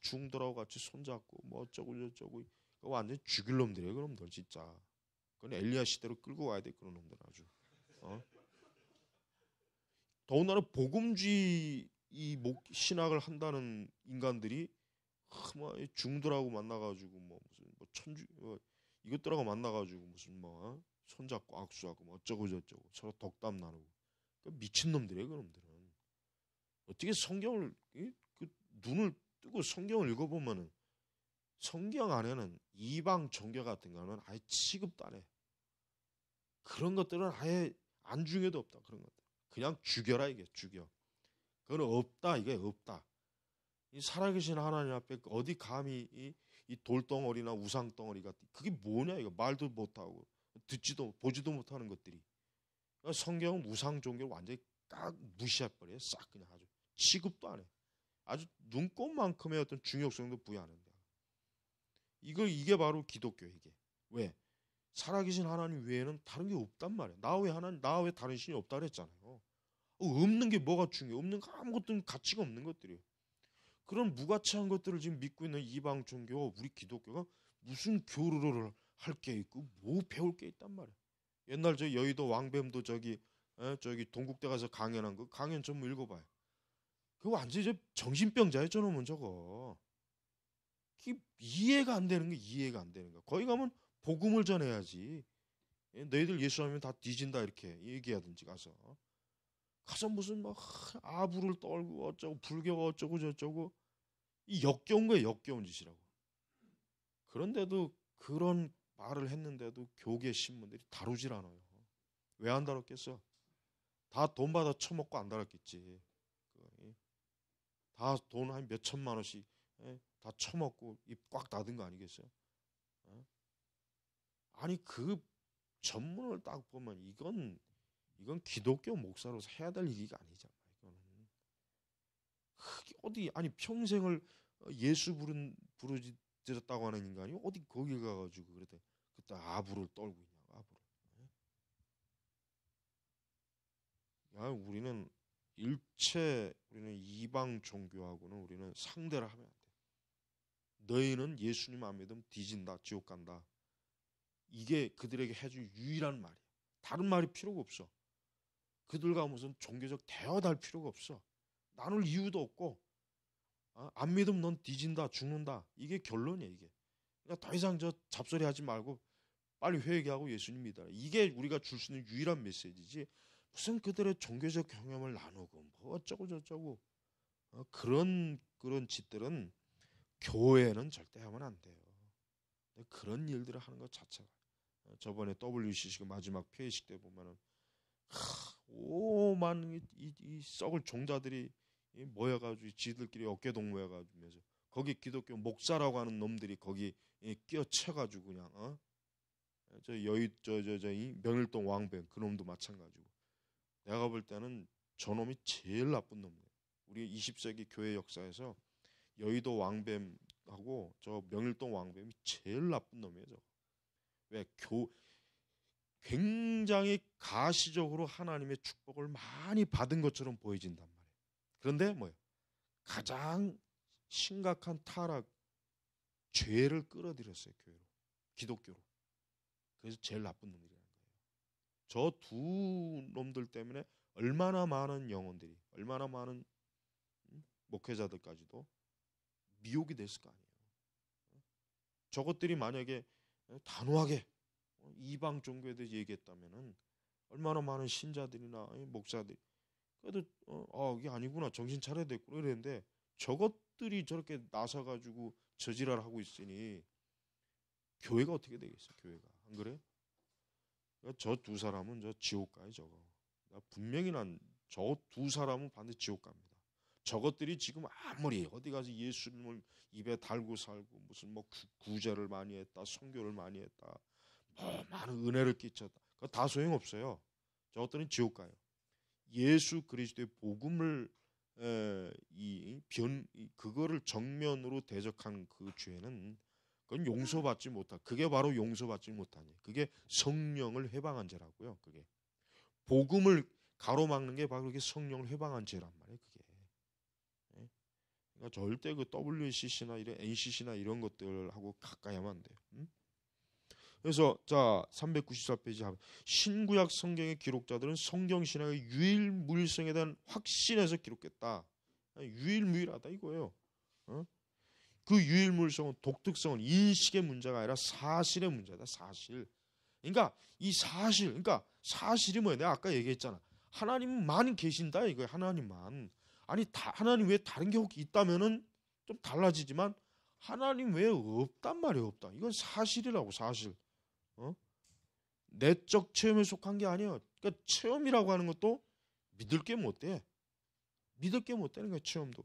중도라고 같이 손잡고 뭐 어쩌고 저쩌고 완전 죽일 놈들이에요 그놈들 진짜 그건 엘리야 시대로 끌고 와야 돼 그런 놈들 아주 어? 더군다나 복음주의 이 목, 신학을 한다는 인간들이 뭐 중도라고 만나가지고 뭐 무슨 뭐 천주 뭐 어, 이것들하고 만나가지고 무슨 뭐 어? 손잡고 악수하고 뭐 어쩌고 저쩌고 서로 덕담 나누고 그 미친 놈들이에요 그놈들은 어떻게 성경을 그 눈을 뜨고 성경을 읽어보면은 성경 안에는 이방 종교 같은 거는 아예 취급도 안 해. 그런 것들은 아예 안중에도 없다 그런 것들. 그냥 죽여라 이게 죽여. 그건 없다 이게 없다. 이 살아계신 하나님 앞에 그 어디 감히 이, 이 돌덩어리나 우상덩어리 같은 그게 뭐냐 이거 말도 못하고 듣지도 보지도 못하는 것들이 그러니까 성경은 우상 종교를 완전히 깍 무시해버려요 싹 그냥 아주 취급도 안 해. 아주 눈꽃만큼의 어떤 중요성도 부여하는데 이걸 이게 바로 기독교 이게 왜 살아계신 하나님 외에는 다른 게 없단 말이야. 나외 하나님 나외 다른 신이 없다 그랬잖아요. 어, 없는 게 뭐가 중요해? 없는 거 아무것도 가치가 없는 것들이에요. 그런 무가치한 것들을 지금 믿고 있는 이방 종교 우리 기독교가 무슨 교류를 할 게 있고 뭐 배울 게 있단 말이야. 옛날 저 여의도 왕뱀도 저기 에, 어, 저기 동국대 가서 강연한 거 강연 좀 읽어봐요. 그거 완전히 저 정신병자야 저놈은 저거. 이해가 안 되는 게 이해가 안 되는 거야. 거기 가면 복음을 전해야지. 예, 너희들 예수하면 다 뒤진다 이렇게 얘기하든지 가서 가서 무슨 막 아부를 떨고 어쩌고 불교가 어쩌고 저쩌고 이 역겨운 거야 역겨운 짓이라고. 그런데도 그런 말을 했는데도 교계 신문들이 다루질 않아요. 왜 안 다뤘겠어? 다 돈 받아 처먹고 안 다뤘겠지. 다돈한몇 천만 원씩 예, 다 처먹고 입 꽉 닫은 거 아니겠어요? 예? 아니 그 전문을 딱 보면 이건 이건 기독교 목사로서 해야 될 일이가 아니잖아. 이거는 어디 아니 평생을 어, 예수 부른 부르짖었다고 하는 인간이 어디 거기 가가지고 그랬다 그때 아부를 떨고 있냐 아부를. 예? 야 우리는 일체 우리는 이방 종교하고는 우리는 상대를 하면 안 돼. 너희는 예수님 안 믿으면 뒤진다, 지옥 간다. 이게 그들에게 해준 유일한 말이야. 다른 말이 필요가 없어. 그들과 무슨 종교적 대화도 할 필요가 없어. 나눌 이유도 없고 어? 안 믿으면 넌 뒤진다, 죽는다. 이게 결론이야 이게. 그러니까 더 이상 저 잡소리 하지 말고 빨리 회개하고 예수님 믿어라. 이게 우리가 줄 수 있는 유일한 메시지지. 무슨 그들의 종교적 경험을 나누고 뭐 어쩌고 저쩌고 어, 그런 그런 짓들은 교회는 절대 하면 안 돼요. 그런 일들을 하는 것 자체가 어, 저번에 WCC 마지막 폐회식 때 보면은 하, 오만 이, 이, 이, 썩을 종자들이 모여가지고 지들끼리 어깨동 무해가지고 거기 기독교 목사라고 하는 놈들이 거기 끼어쳐가지고 그냥 어? 저 여의 저 저 저 이 명일동 왕뱅 그놈도 마찬가지고 내가 볼 때는 저놈이 제일 나쁜 놈이에요. 우리 20세기 교회 역사에서 여의도 왕뱀하고 저 명일동 왕뱀이 제일 나쁜 놈이에요. 저왜 교, 굉장히 가시적으로 하나님의 축복을 많이 받은 것처럼 보여진단 말이에요. 그런데 뭐요? 가장 심각한 타락, 죄를 끌어들였어요 교회로, 기독교로. 그래서 제일 나쁜 놈이 저두 놈들 때문에 얼마나 많은 영혼들이 얼마나 많은 음, 목회자들까지도 미혹이 됐을 거 아니에요. 저것들이 만약에 어, 단호하게 이방 종교에 대해서 얘기했다면은 얼마나 많은 신자들이나 목사들 그래도 어, 아, 이게 아니구나 정신 차려야 되겠구나 이랬는데 저것들이 저렇게 나서가지고 저지랄 하고 있으니 교회가 어떻게 되겠어 교회가 안 그래? 저두 사람은 저 지옥 가요 저거. 분명히 난 저 두 사람은 반드시 지옥 갑니다. 저것들이 지금 아무리 어디 가서 예수님을 입에 달고 살고 무슨 뭐 구제를 많이 했다, 선교를 많이 했다, 뭐 많은 은혜를 끼쳤다, 그거 다 소용 없어요. 저것들은 지옥 가요. 예수 그리스도의 복음을 에, 이 변, 이, 그거를 정면으로 대적한 그 죄는 그건 용서받지 못한 그게 바로 용서받지 못한 일. 그게 성령을 해방한 죄라고요. 그게 복음을 가로막는 게 바로 그게 성령을 해방한 죄란 말이에요. 그게 예? 그러니까 절대 그 WCC나 이런 NCC나 이런 것들하고 가까이하면 안 돼요. 음? 그래서 자 394페이지 신구약 성경의 기록자들은 성경 신학의 유일무일성에 대한 확신에서 기록했다. 유일무일하다 이거예요. 어? 그 유일물성은 독특성은 인식의 문제가 아니라 사실의 문제다. 사실. 그러니까 이 사실, 그러니까 사실이 뭐야? 내가 아까 얘기했잖아. 하나님만 계신다 이거야. 하나님만. 아니 다, 하나님 외에 다른 게혹시 있다면은 좀 달라지지만 하나님 외에 없단 말이에 없다. 이건 사실이라고 사실. 어? 내적 체험에 속한 게 아니에요. 그러니까 체험이라고 하는 것도 믿을 게 못 돼. 뭐 믿을 게 못 되는 거야, 체험도.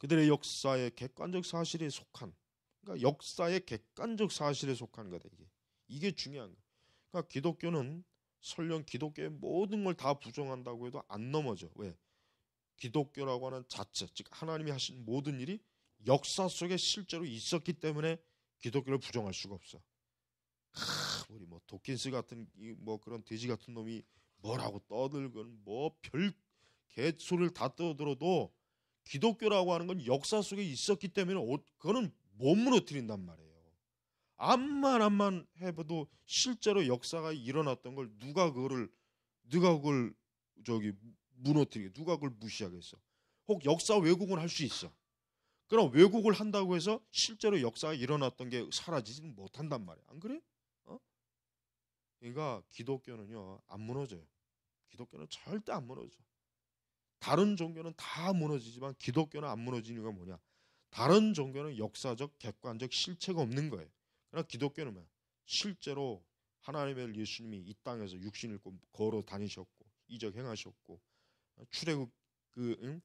그들의 역사의 객관적 사실에 속한 그러니까 역사의 객관적 사실에 속한 거다 이게 이게 중요한 거. 그러니까 기독교는 설령 기독교의 모든 걸 다 부정한다고 해도 안 넘어져 왜 기독교라고 하는 자체 즉 하나님이 하신 모든 일이 역사 속에 실제로 있었기 때문에 기독교를 부정할 수가 없어. 아, 우리 뭐 도킨스 같은 뭐 그런 돼지 같은 놈이 뭐라고 떠들건 뭐 별 개소를 다 떠들어도 기독교라고 하는 건 역사 속에 있었기 때문에 그거는 못 무너뜨린단 말이에요. 암만 암만 해봐도 실제로 역사가 일어났던 걸 누가 그거를 누가 그걸 저기 무너뜨리게 누가 그걸 무시하겠어? 혹 역사 왜곡을할 수 있어. 그러나 왜곡을 한다고 해서 실제로 역사가 일어났던 게 사라지지는 못한단 말이야. 안 그래? 어? 그러니까 기독교는요 안 무너져요. 기독교는 절대 안 무너져. 다른 종교는 다 무너지지만 기독교는 안 무너지는 이 뭐냐? 다른 종교는 역사적, 객관적 실체가 없는 거예요. 그러나 기독교는 뭐야? 실제로 하나님의 예수님이 이 땅에서 육신을 걸어 다니셨고 이적 행하셨고 출애굽 그 응?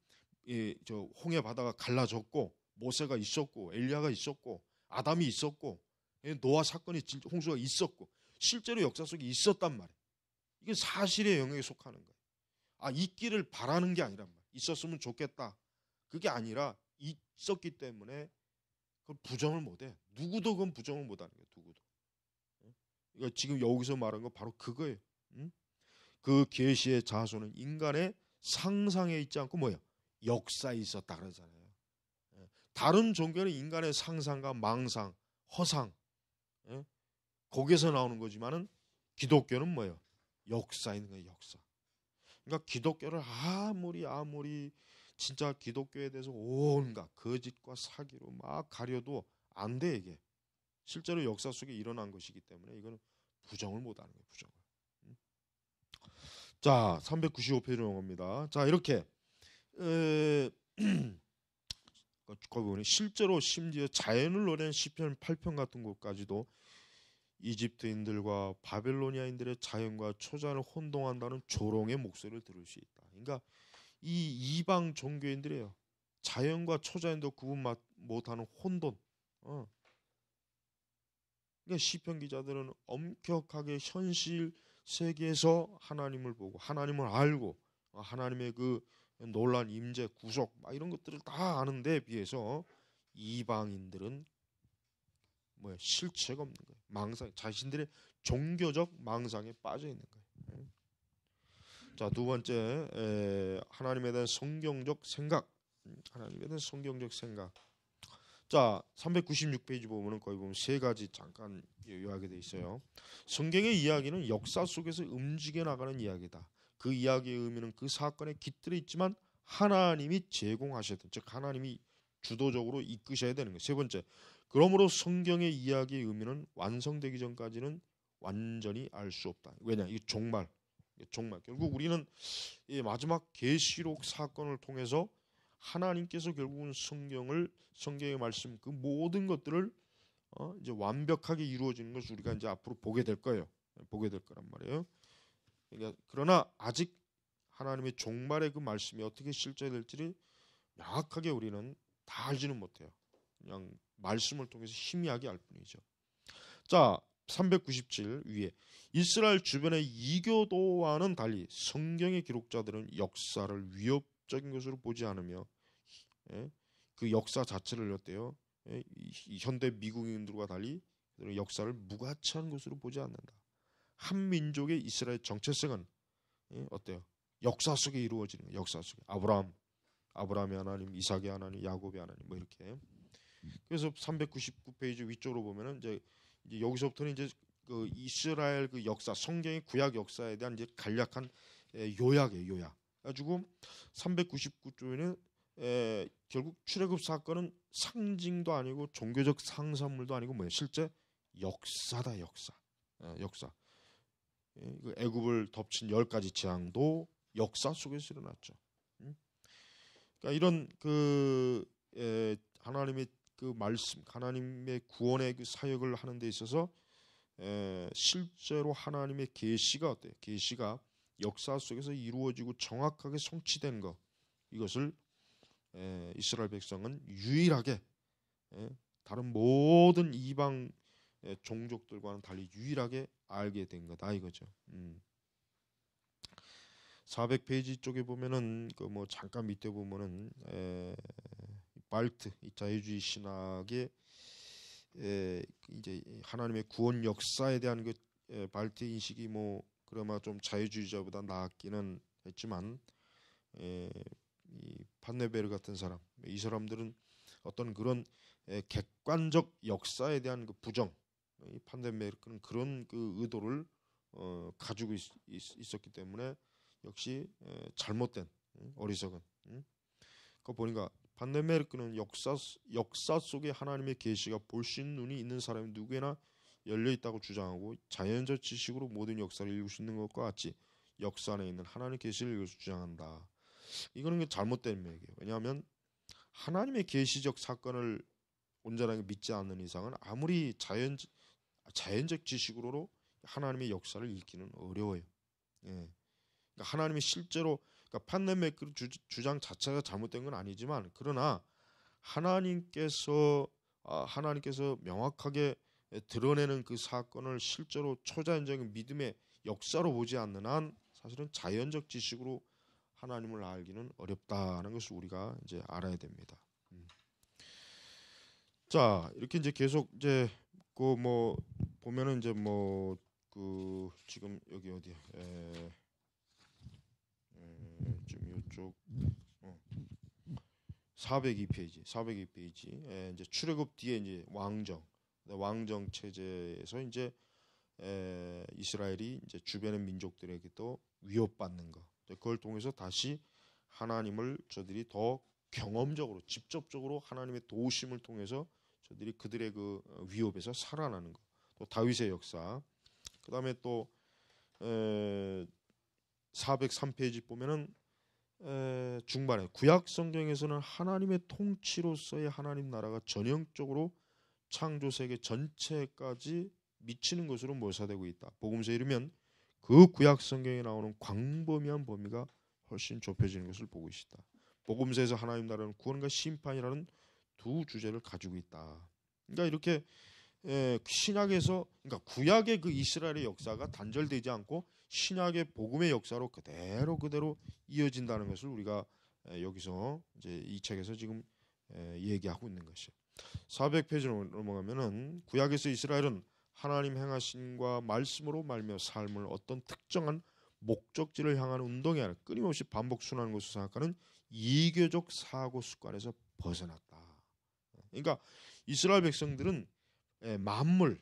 예, 홍해 바다가 갈라졌고 모세가 있었고 엘리야가 있었고 아담이 있었고 예, 노아 사건이 홍수가 있었고 실제로 역사 속에 있었단 말이에요. 이게 사실의 영역에 속하는 거예요. 아 있기를 바라는 게 아니란 말이야. 있었으면 좋겠다. 그게 아니라 있었기 때문에 그걸 부정을 못해. 누구도 그건 부정을 못하는 거야. 누구도. 그러 그러니까 지금 여기서 말한 거 바로 그거예요. 그 계시의 자손은 인간의 상상에 있지 않고 뭐야 역사에 있었다 그러잖아요. 예. 다른 종교는 인간의 상상과 망상, 허상 예. 거기서 나오는 거지만은 기독교는 뭐예요? 역사 있 거예요, 역사. 그러니까 기독교를 아무리 아무리 진짜 기독교에 대해서 온갖 거짓과 사기로 막 가려도 안돼 이게 실제로 역사 속에 일어난 것이기 때문에 이거는 부정을 못 하는 거예요 부정을 음? 자 395페이지 넘어입니다자 이렇게 에, 그, 거기 보면 실제로 심지어 자연을 노래한 시편 8편 같은 것까지도 이집트인들과 바벨로니아인들의 자연과 초자를 혼동한다는 조롱의 목소리를 들을 수 있다. 그러니까 이 이방 종교인들이에요. 자연과 초자연도 구분 못하는 혼돈. 어. 그러니까 시편 기자들은 엄격하게 현실 세계에서 하나님을 보고 하나님을 알고 어, 하나님의 그 논란 임재 구속 막 이런 것들을 다 아는데 비해서 이방인들은 뭐야 실체가 없는 거예요. 망상, 자신들의 종교적 망상에 빠져 있는 거예요. 자, 두 번째 에, 하나님에 대한 성경적 생각. 하나님에 대한 성경적 생각. 자, 396페이지 보면은 거기 보면 세 가지 잠깐 요약이 돼 있어요. 성경의 이야기는 역사 속에서 움직여 나가는 이야기다. 그 이야기의 의미는 그 사건에 깃들어 있지만 하나님이 제공하셔야 즉 하나님이 주도적으로 이끄셔야 되는 거예요. 세 번째, 그러므로 성경의 이야기의 의미는 완성되기 전까지는 완전히 알 수 없다. 왜냐? 이 종말. 종말. 결국 우리는 이 마지막 계시록 사건을 통해서 하나님께서 결국은 성경을 성경의 말씀 그 모든 것들을 어, 이제 완벽하게 이루어지는 것을 우리가 이제 앞으로 보게 될 거예요. 보게 될 거란 말이에요. 그러니까 그러나 아직 하나님의 종말의 그 말씀이 어떻게 실제될지를 명확하게 우리는 다 알지는 못해요. 그냥 말씀을 통해서 희미하게 알 뿐이죠. 자, 397 위에 이스라엘 주변의 이교도와는 달리 성경의 기록자들은 역사를 위협적인 것으로 보지 않으며 예? 그 역사 자체를 어때요? 예, 현대 미국인들과 달리 역사를 무가치한 것으로 보지 않는다. 한 민족의 이스라엘 정체성은 예, 어때요? 역사 속에 이루어지는 역사 속에 아브라함, 아브라함의 하나님, 이삭의 하나님, 야곱의 하나님 뭐 이렇게 그래서 399페이지 위쪽으로 보면은 이제, 이제 여기서부터는 이제 그 이스라엘 그 역사, 성경의 구약 역사에 대한 이제 간략한 예, 요약의에요 요약. 가지고 3 9 9쪽에는 에, 예, 결국 출애굽 사건은 상징도 아니고 종교적 상산물도 아니고 뭐예 실제 역사다, 역사. 에, 예, 역사. 예, 그 애굽을 덮친 열 가지 재앙도 역사 속에서 일어났죠. 음? 그러니까 이런 그 에, 하나님의 그 말씀 하나님의 구원의 그 사역을 하는 데 있어서 에, 실제로 하나님의 계시가 어때요? 계시가 역사 속에서 이루어지고 정확하게 성취된 것 이것을 에, 이스라엘 백성은 유일하게 에, 다른 모든 이방 종족들과는 달리 유일하게 알게 된 거다 이거죠. 음. 400페이지 쪽에 보면은 그뭐 잠깐 밑에 보면은 에, 말트 이 자유주의 신학의 에, 이제 하나님의 구원 역사에 대한 그 에, 발트 인식이 뭐 그나마 좀 자유주의자보다 나았기는 했지만 에, 이 판네베르 같은 사람 이 사람들은 어떤 그런 에, 객관적 역사에 대한 그 부정 이 판네베르는 그런 그 의도를 어, 가지고 있, 있 었기 때문에 역시 에, 잘못된 음, 어리석은 음? 그거 보니까 반데메르크는 역사, 역사 속에 하나님의 계시가 볼 수 있는 눈이 있는 사람이 누구에나 열려 있다고 주장하고 자연적 지식으로 모든 역사를 읽을 수 있는 것과 같이 역사 안에 있는 하나님의 계시를 읽을 수 주장한다. 이거는 잘못된 맥이에요. 왜냐하면 하나님의 계시적 사건을 온전하게 믿지 않는 이상은 아무리 자연 자연적 지식으로 도 하나님의 역사를 읽기는 어려워요. 예. 그러니까 하나님이 실제로 그러니까 판넬메이크 주장 자체가 잘못된 건 아니지만 그러나 하나님께서 아, 하나님께서 명확하게 드러내는 그 사건을 실제로 초자연적인 믿음의 역사로 보지 않는 한 사실은 자연적 지식으로 하나님을 알기는 어렵다는 것을 우리가 이제 알아야 됩니다. 음. 자 이렇게 이제 계속 이제 그 뭐 보면은 이제 뭐 그 지금 여기 어디에 네, 어. 예, 좀 이쪽 어. 402페이지, 402페이지. 에, 이제 출애굽 뒤에 이제 왕정, 네, 왕정 체제에서 이제 에, 이스라엘이 이제 주변의 민족들에게 또 위협받는 거. 그걸 통해서 다시 하나님을 저들이 더 경험적으로, 직접적으로 하나님의 도우심을 통해서 저들이 그들의 그 어, 위협에서 살아나는 거. 또 다윗의 역사. 그 다음에 또 에, 403페이지 보면은 에, 중반에 구약 성경에서는 하나님의 통치로서의 하나님 나라가 전형적으로 창조 세계 전체까지 미치는 것으로 묘사되고 있다. 복음서 이르면 그 구약 성경에 나오는 광범위한 범위가 훨씬 좁혀지는 것을 보고 있다. 복음서에서 하나님 나라는 구원과 심판이라는 두 주제를 가지고 있다. 그러니까 이렇게 에, 신약에서 그러니까 구약의 그 이스라엘의 역사가 단절되지 않고 신약의 복음의 역사로 그대로 그대로 이어진다는 것을 우리가 여기서 이제 이 책에서 지금 얘기하고 있는 것이에요. 400페이지로 넘어가면은 구약에서 이스라엘은 하나님 행하신과 말씀으로 말며 삶을 어떤 특정한 목적지를 향하 운동이 아니라 끊임없이 반복 순환하는 것 생각하는 이교적 사고 습관에서 벗어났다. 그러니까 이스라엘 백성들은 만물,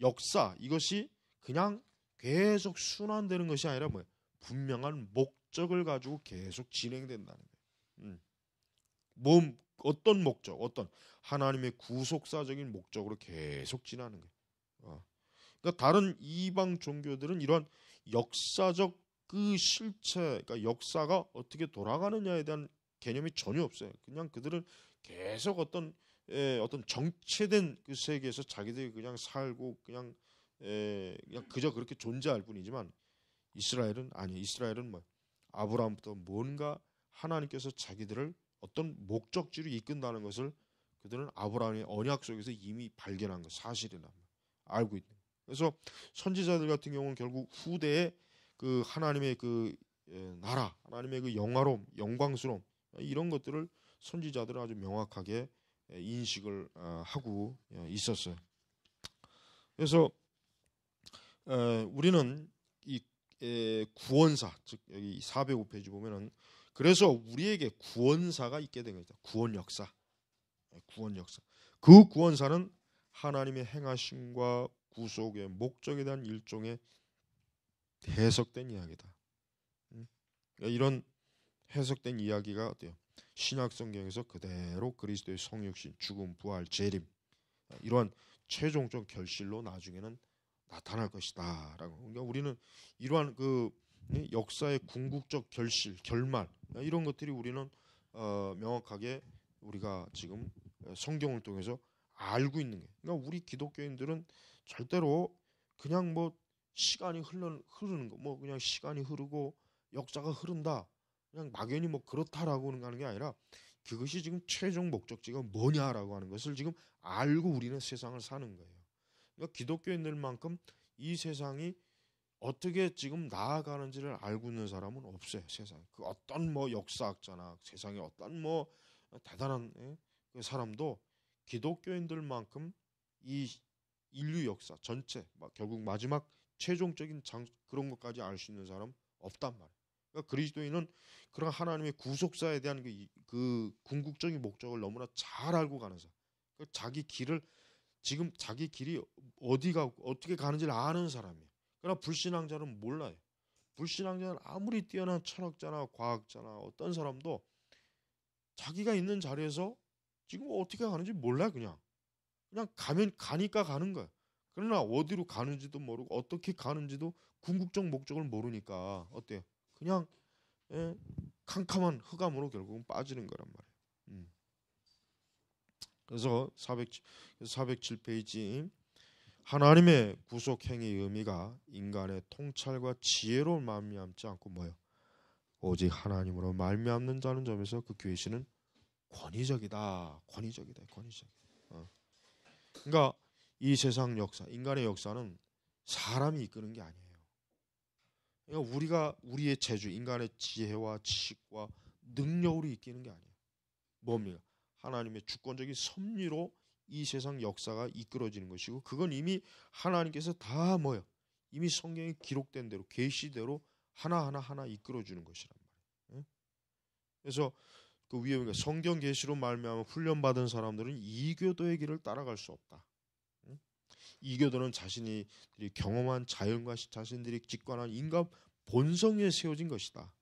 역사 이것이 그냥 계속 순환되는 것이 아니라 뭐 분명한 목적을 가지고 계속 진행된다는 거예요. 음. 뭐 어떤 목적, 어떤 하나님의 구속사적인 목적으로 계속 지나는 거예요. 어. 그러니까 다른 이방 종교들은 이런 역사적 그 실체, 그러니까 역사가 어떻게 돌아가느냐에 대한 개념이 전혀 없어요. 그냥 그들은 계속 어떤 예, 어떤 정체된 그 세계에서 자기들이 그냥 살고 그냥 에, 예, 그냥 그저 그렇게 존재할 뿐이지만 이스라엘은 아니 이스라엘은 뭐 아브라함부터 뭔가 하나님께서 자기들을 어떤 목적지로 이끈다는 것을 그들은 아브라함의 언약 속에서 이미 발견한 것 사실이나 란 알고 있는. 그래서 선지자들 같은 경우는 결국 후대에 그 하나님의 그 예, 나라, 하나님의 그 영화로움, 영광스러움 이런 것들을 선지자들은 아주 명확하게 예, 인식을 아, 하고 있었어요. 그래서 어, 우리는 이 에, 구원사 즉 여기 405페이지 보면은 그래서 우리에게 구원사가 있게 된 거죠. 구원 역사. 네, 구원 역사. 그 구원사는 하나님의 행하심과 구속의 목적에 대한 일종의 해석된 이야기다. 음? 그러니까 이런 해석된 이야기가 어때요? 신약 성경에서 그대로 그리스도의 성육신, 죽음, 부활, 재림 어, 이러한 최종적 결실로 나중에는 나타날 것이다라고. 그러니까 우리는 이러한 그 예, 역사의 궁극적 결실, 결말 이런 것들이 우리는 어, 명확하게 우리가 지금 어, 성경을 통해서 알고 있는 게. 그러니까 우리 기독교인들은 절대로 그냥 뭐 시간이 흘러 흐르는 거, 뭐 그냥 시간이 흐르고 역사가 흐른다. 그냥 막연히 뭐 그렇다라고 하는 게 아니라 그것이 지금 최종 목적지가 뭐냐라고 하는 것을 지금 알고 우리는 세상을 사는 거예요. 그러니까 기독교인들만큼 이 세상이 어떻게 지금 나아가는지를 알고 있는 사람은 없어요 세상 그 어떤 뭐 역사학자나 세상에 어떤 뭐 대단한 예? 그 사람도 기독교인들만큼 이 인류 역사 전체 결국 마지막 최종적인 장, 그런 것까지 알 수 있는 사람 없단 말이에요. 그러니까 그리스도인은 그런 하나님의 구속사에 대한 그, 그 궁극적인 목적을 너무나 잘 알고 가는 사람. 그 자기 길을 지금 자기 길이 어디가 어떻게 가는지를 아는 사람이에요. 그러나 불신앙자는 몰라요. 불신앙자는 아무리 뛰어난 철학자나 과학자나 어떤 사람도 자기가 있는 자리에서 지금 어떻게 가는지 몰라 요 그냥. 그냥 가면 가니까 가는 거예요 그러나 어디로 가는지도 모르고 어떻게 가는지도 궁극적 목적을 모르니까 어때요? 그냥 예, 캄캄한 흑암으로 결국은 빠지는 거란 말이에요. 그래서 400, 407페이지 하나님의 구속 행위의 의미가 인간의 통찰과 지혜로 말미암지 않고 뭐요? 오직 하나님으로 말미암는 자는 점에서 그 계시는 권위적이다. 권위적이다. 권위적 어. 그러니까 이 세상 역사, 인간의 역사는 사람이 이끄는 게 아니에요. 그러니까 우리가 우리의 재주, 인간의 지혜와 지식과 능력으로 이끄는 게 아니에요. 뭡니까? 하나님의 주권적인 섭리로 이 세상 역사가 이끌어지는 것이고 그건 이미 하나님께서 다 뭐요? 이미 성경에 기록된 대로 계시대로 하나하나 하나 이끌어 주는 것이란 말이에요. 그래서 그 위에 보니 성경 계시로 말미암아 훈련받은 사람들은 이교도의 길을 따라갈 수 없다. 이교도는 자신이 경험한 자연과 자신들이 직관한 인간 본성에 세워진 것이다.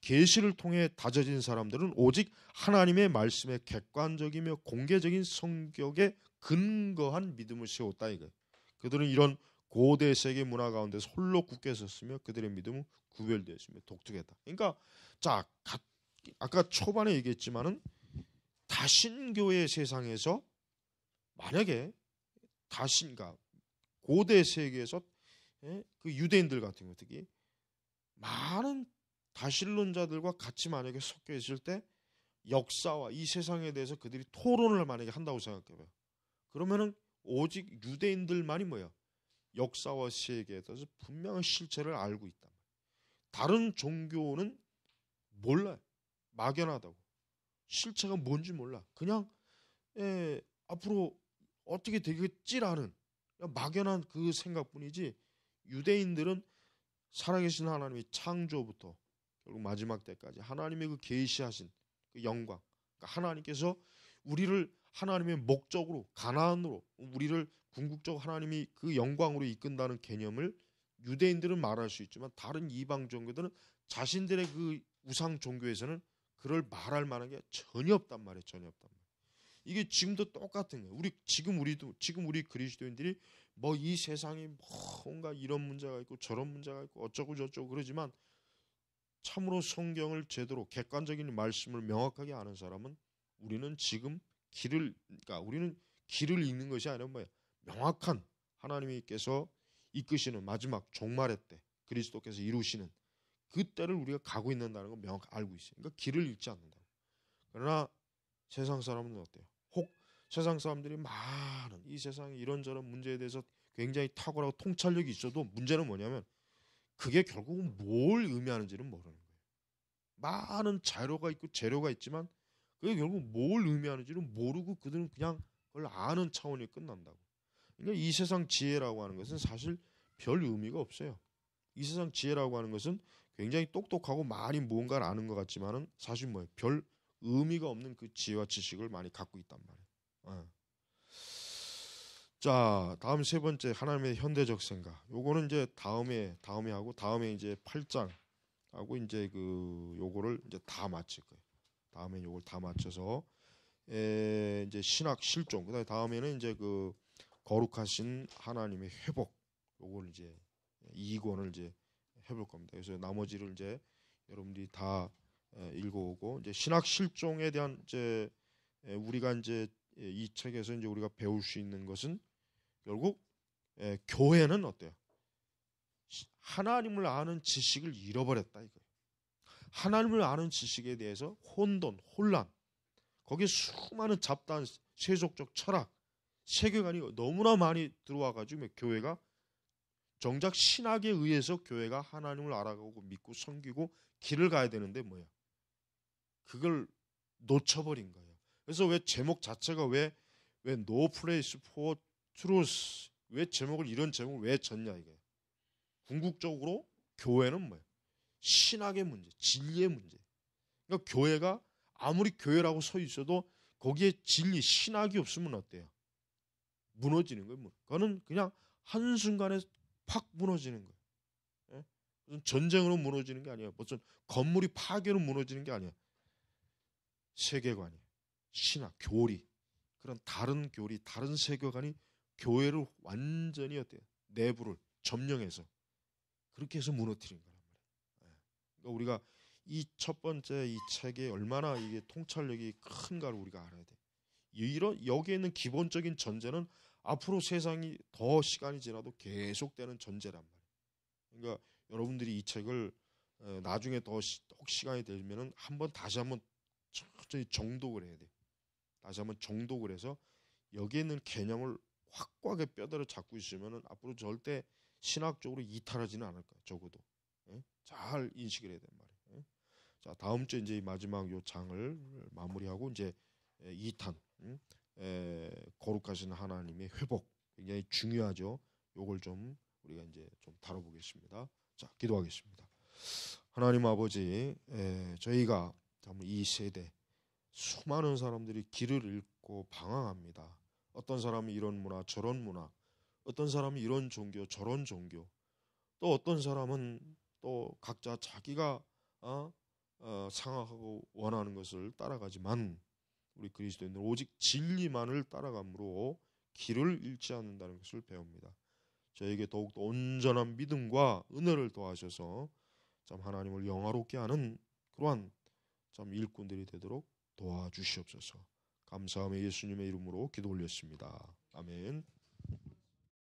계시를 통해 다져진 사람들은 오직 하나님의 말씀에 객관적이며 공개적인 성격에 근거한 믿음을 세웠다 이거예요. 그들은 이런 고대 세계 문화 가운데 서 홀로 굳게 섰으며 그들의 믿음은 구별되었으며 독특했다. 그러니까 자 가, 아까 초반에 얘기했지만은 다신교의 세상에서 만약에 다신가 고대 세계에서 예, 그 유대인들 같은 것 특히 많은 다신론자들과 같이 만약에 섞여 있을 때 역사와 이 세상에 대해서 그들이 토론을 만약에 한다고 생각해봐요. 그러면은 오직 유대인들만이 뭐야? 역사와 세계에 대해서 분명한 실체를 알고 있단 말이에요. 다른 종교는 몰라요. 막연하다고. 실체가 뭔지 몰라. 그냥 에, 예, 앞으로 어떻게 되겠지라는 막연한 그 생각뿐이지 유대인들은 살아계신 하나님이 창조부터 결국 마지막 때까지 하나님의 그 계시하신 그 영광 그러니까 하나님께서 우리를 하나님의 목적으로 가나안으로 우리를 궁극적 하나님이 그 영광으로 이끈다는 개념을 유대인들은 말할 수 있지만 다른 이방 종교들은 자신들의 그 우상 종교에서는 그를 말할 만한 게 전혀 없단 말이에요. 전혀 없단 말이에요. 이게 지금도 똑같은 거예요. 우리 지금 우리도 지금 우리 그리스도인들이 뭐 이 세상이 뭐 뭔가 이런 문제가 있고 저런 문제가 있고 어쩌고 저쩌고 그러지만 참으로 성경을 제대로 객관적인 말씀을 명확하게 아는 사람은 우리는 지금 길을 그러니까 우리는 길을 잃는 것이 아니라 뭐예요? 명확한 하나님께서 이끄시는 마지막 종말의 때 그리스도께서 이루시는 그 때를 우리가 가고 있는다는 걸 명확히 알고 있어요. 그러니까 길을 잃지 않는다. 그러나 세상 사람은 어때요? 혹 세상 사람들이 많은 이세상에 이런저런 문제에 대해서 굉장히 탁월하고 통찰력이 있어도 문제는 뭐냐면 그게 결국은 뭘 의미하는지는 모르는 거예요. 많은 자료가 있고 재료가 있지만 그게 결국 뭘 의미하는지는 모르고 그들은 그냥 그걸 아는 차원이 끝난다고. 그러니까 이 세상 지혜라고 하는 것은 사실 별 의미가 없어요. 이 세상 지혜라고 하는 것은 굉장히 똑똑하고 많이 무가를 아는 것 같지만은 사실 뭐별 의미가 없는 그 지혜와 지식을 많이 갖고 있단 말이에요. 어. 자, 다음 세 번째 하나님의 현대적 생각. 요거는 이제 다음에 다음에 하고 다음에 이제 8장 하고 이제 그 요거를 이제 다 마칠 거예요. 다음에 요걸 다마쳐서 에, 이제 신학 실종. 그다음에 다음에는 이제 그 거룩하신 하나님의 회복. 요걸 이제 이 권을 이제 해볼 겁니다. 그래서 나머지를 이제 여러분들이 다 읽어오고 이제 신학 실종에 대한 이제 우리가 이제 이 책에서 이제 우리가 배울 수 있는 것은 결국 예, 교회는 어때요? 하나님을 아는 지식을 잃어버렸다 이거예요. 하나님을 아는 지식에 대해서 혼돈, 혼란, 거기에 수많은 잡다한 세속적 철학, 세계관이 너무나 많이 들어와가지고 교회가 정작 신학에 의해서 교회가 하나님을 알아가고 믿고 섬기고 길을 가야 되는데 뭐야? 그걸 놓쳐버린 거예요. 그래서 왜 제목 자체가 왜왜 No p l a c 트루스 왜 제목을 이런 제목을 왜 졌냐 이게 궁극적으로 교회는 뭐예요? 신학의 문제, 진리의 문제. 그러니까 교회가 아무리 교회라고 서 있어도 거기에 진리, 신학이 없으면 어때요? 무너지는 거예요. 뭐. 그거는 그냥 한순간에 팍 무너지는 거예요. 예? 무슨 전쟁으로 무너지는 게 아니에요. 무슨 건물이 파괴로 무너지는 게 아니에요. 세계관이, 신학, 교리, 그런 다른 교리, 다른 세계관이 교회를 완전히 어때요? 내부를 점령해서 그렇게 해서 무너뜨린 거란 말이에요. 예. 그러니까 우리가 이 첫 번째 이 책에 얼마나 이게 통찰력이 큰가를 우리가 알아야 돼. 이런 여기에 있는 기본적인 전제는 앞으로 세상이 더 시간이 지나도 계속되는 전제란 말이에요. 그러니까 여러분들이 이 책을 어, 나중에 더혹 시간이 되면은 한번 다시 한번 철저히 정독을 해야 돼 다시 한번 정독을 해서 여기에 있는 개념을 확고하게 뼈대를 잡고 있으면은 앞으로 절대 신학적으로 이탈하지는 않을 거야. 적어도 예? 잘 인식을 해야 된 말이에요. 예? 자 다음 주에 이제 마지막 요 장을 마무리하고 이제 예, 이탄 음? 에, 예, 거룩하신 하나님의 회복 굉장히 중요하죠. 요걸 좀 우리가 이제 좀 다뤄보겠습니다. 자 기도하겠습니다. 하나님 아버지 에, 예, 저희가 이 세대 수많은 사람들이 길을 잃고 방황합니다. 어떤 사람은 이런 문화, 저런 문화, 어떤 사람은 이런 종교, 저런 종교, 또 어떤 사람은 또 각자 자기가 어, 어, 상하고 원하는 것을 따라가지만 우리 그리스도인들은 오직 진리만을 따라감으로 길을 잃지 않는다는 것을 배웁니다. 저에게 더욱더 온전한 믿음과 은혜를 더하셔서 참 하나님을 영화롭게 하는 그러한 참 일꾼들이 되도록 도와주시옵소서. 감사함에 예수님의 이름으로 기도 올렸습니다. 아멘.